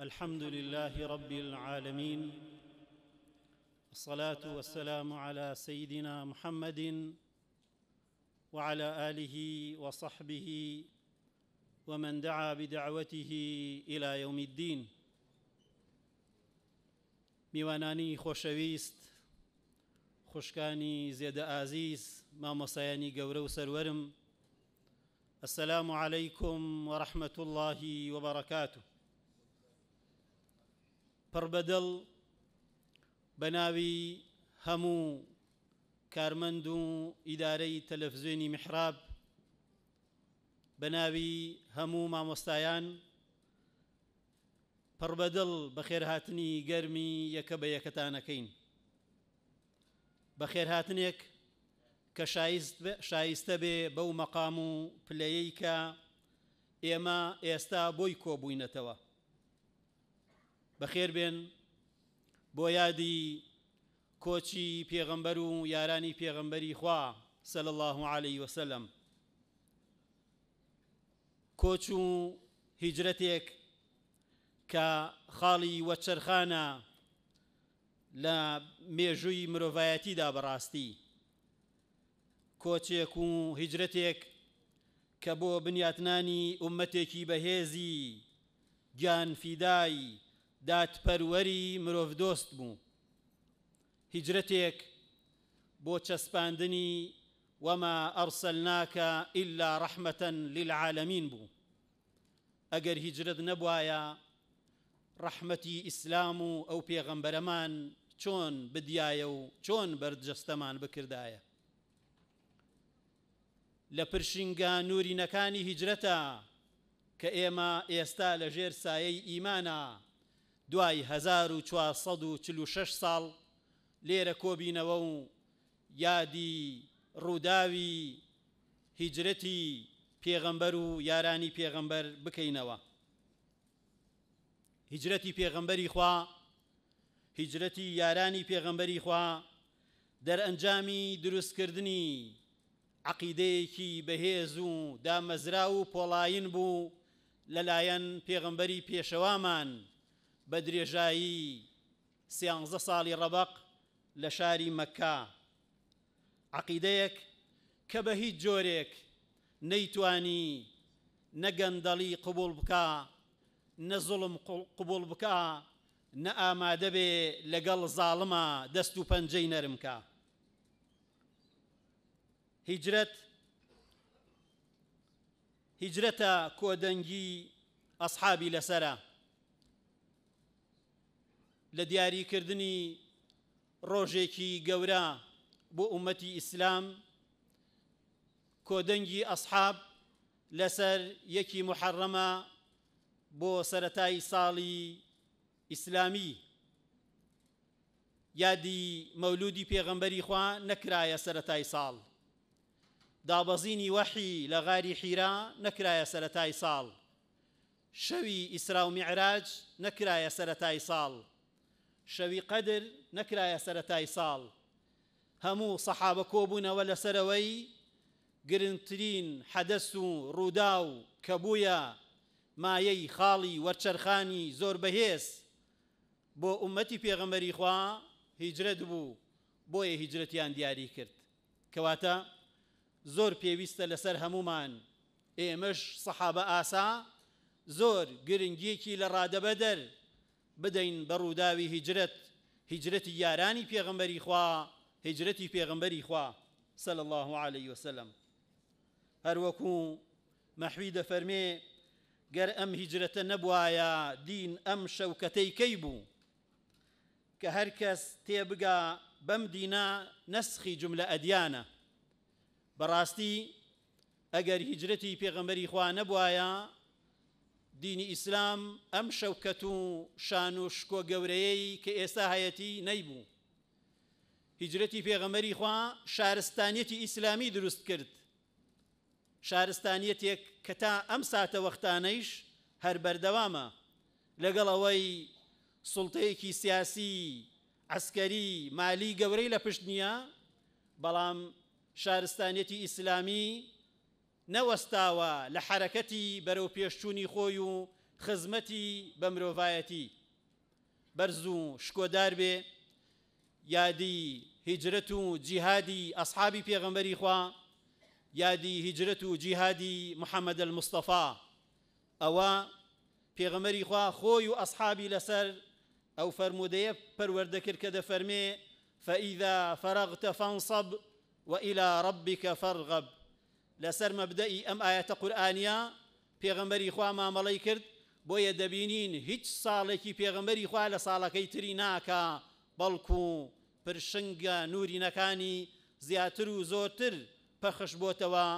الحمد لله رب العالمين الصلاه والسلام على سيدنا محمد وعلى اله وصحبه ومن دعا بدعوته الى يوم الدين ميواناني خوشويست خوشكاني زيد ئازیز ما گەورە و سرورم السلام عليكم ورحمه الله وبركاته پڕبەدڵ بە ناوی هەموو کارمەند و ئیدارەی تەلەفزیێنی محراب بە ناوی هەموو مامۆستایان پڕبەدڵ بە خێرهاتنی گەرمی یەکە بە یەکەتانەکەین بە خێرهاتنێک کە شایستە بێ بەو مەقام و پلەیەی کە ئێمە ئێستا بۆی کۆبووینەتەوە بەخێر بێن بۆ یادی کۆچی پێغەمبەر و یارانی پێغەمبەری خوا سەل الله عليه وسلم کۆچ و هیجرەتێک کە خاڵی وەچەرخانە لە مێژووی مرۆڤایەتیدا بەڕاستی کۆچێک و هیجرەتێک کە بۆ بنیاتنانی عومەتێکی بەهێزی گیانفیدایی دات پروری مروف دوست بو هجرتك بو چەسپاندنی وما أرسلناك إلا رحمة للعالمين بو اگر هجرت نبوايا رحمتي إسلام أو پیغمبرمان چون بديايو چون برجستمان بكردايا لپرشنگا نوري نكاني هجرتا كإما إستا لجير سايي إيمانا دوای 1446 ساڵ لێرە کۆبینەوە و یادی ڕووداوی هیجرەتی پێغەمبەر و یارانی پێغەمبەر بکەینەوە هیجرەتی پێغەمبەری خوا هیجرەتی یارانی پێغەمبەری خوا دەرئەنجامی دروستکردنی عقیدەیەکی بەهێز و دامەزرا و پۆڵاین بوو لەلایەن پێغەمبەری پێشەوامان بە درێژایی سیانزە ساڵی ڕەبق لە شاری مەکا عقیدەیەک کە بە هیچ جۆرێک نەیتوانی نەگەندەڵی قبول بکە نەزڵم قبول بکە نە ئامادە بێ لەگەڵ زاڵمە دەست و پەنجەی نەرمکە هیجرەت هیجرەتە کۆدەنگی ئەسحابی لەسرە لە دیاریکردنی ڕۆژێکی گەورە بۆ ئومەتی ئیسلام کۆدەنگی ئەسحاب لەسەر یەکی محەڕەمە بۆ سەتای ساڵی ئیسلامی یادی مەولودی پێغەمبەری خوا نەکرایە سەتای ساڵ دابەزینی وەحی لە غاری حیرا نەکرایە سەتای ساڵ شەوی ئیسرا و میعراج نەکرایە سەتای ساڵ شەوی قەدر نەکرایە سەتای ساڵ هەموو سەحابە کۆبوونەوە لەسەرەوەی گرنگترین حەدەست و ڕوودا و کە بووە مایەی خاڵی وەرچەرخانی زۆر بەهێز بۆ ئومەتی پێغەمەری خوا هیجرەت بوو بۆیە هیجرەتیان دیاری کرد کەواتە زۆر پێویستە لەسەر هەمومان ئێمەش سەحابە ئاسا زۆر گرنگیەکی لە ڕادەبە دەر بدين بروداوي هجرت هجرت ياراني یارانی پێغمبەری خوا هیجرەتی پێغمبەری خوا صلى الله عليه وسلم هر وكو محويد فرمي ئەم ام هجرت نبوايا دين ام شوكتي كيبو كهركس تيبقى کەس تێبگا بەم دینا نسخی جملە ئەدیانە بەڕاستی ئەگەر خوا نبوايا دینی ئیسلام ئەم شەوکەت و شان و شکۆ گەورەیەی کە ئێستا هەیەتی نەیبوو هیجرەتی پێغەمەری خوا شارستانیەتی ئیسلامی دروست کرد شارستانیەتێک کە تا ئەم ساتە وەختانەیش هەر بەردەوامە لەگەڵ ئەوەی سڵتەیەکی سیاسی عسکەری مالی گەورەی لە پشت نییە بەڵام شارستانیەتی ئیسلامی نوستاوا لحركتي برو بەرەو خويو خزمتي بمروفايتي برزو بە مرۆڤایەتی بەرز و شکۆدار بێ یادی هیجرەت و جیهادی ئەسحابی خوا یادی هیجرەت و جیهادی محەممەد المستەفا ئەوە پێغەمەری خوا خۆی و ئەسحابی لەسەر ئەو فەرمودەیە پەروەردەکرد کە دەفەرمێ فەئیدا فەرەغتە فەنسەب وإلى ربك فارغب لەسەر مەبدەی ئەم ئاەتە قورآانیا پێغەمبەری خوا مامەڵی کرد بۆیە دەبینین هیچ ساڵێکی پێغەمبەری خوا لە ساڵەکەی تری ناکە بەڵکو پرشنگە نورینەکانی زیاتر و زۆرتر پەخش بۆتەوە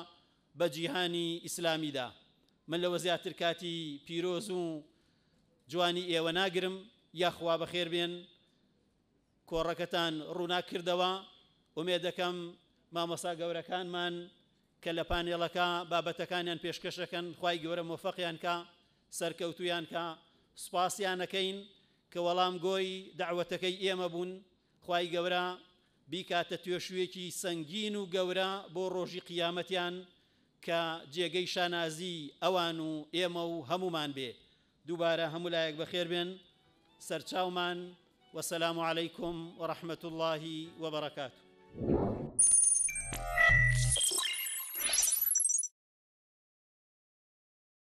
بە جیهانی ئیسلامیدا من لەوە زیاتر کاتی پیرۆز و جوانی ئێوە ناگرم یاخوا بەخێر بێن کۆڕەکەتان ڕووناکردەوە ئومێ دەکەم مامەسا گەورەکانمان کە لە پانێڵەکە بابەتەکانیان پێشکەشەکەن خی گەورە مۆفەقیان کە سەرکەوتویان کە سوپاسیانەکەین کە وەڵام گۆی داوەتەکەی ئێمە بوون خی گەورە بیکاتە توێشوێکی سنگین و گەورە بۆ ڕۆژی قیامەتیان کە جێگەی شانازی ئەوان و ئێمە و هەمومان بێ دووبارە هەمولایەک بەخێر بێن سەرچاومان وەسەسلام عیکم وەڕەحمەت اللهی وبرکاتو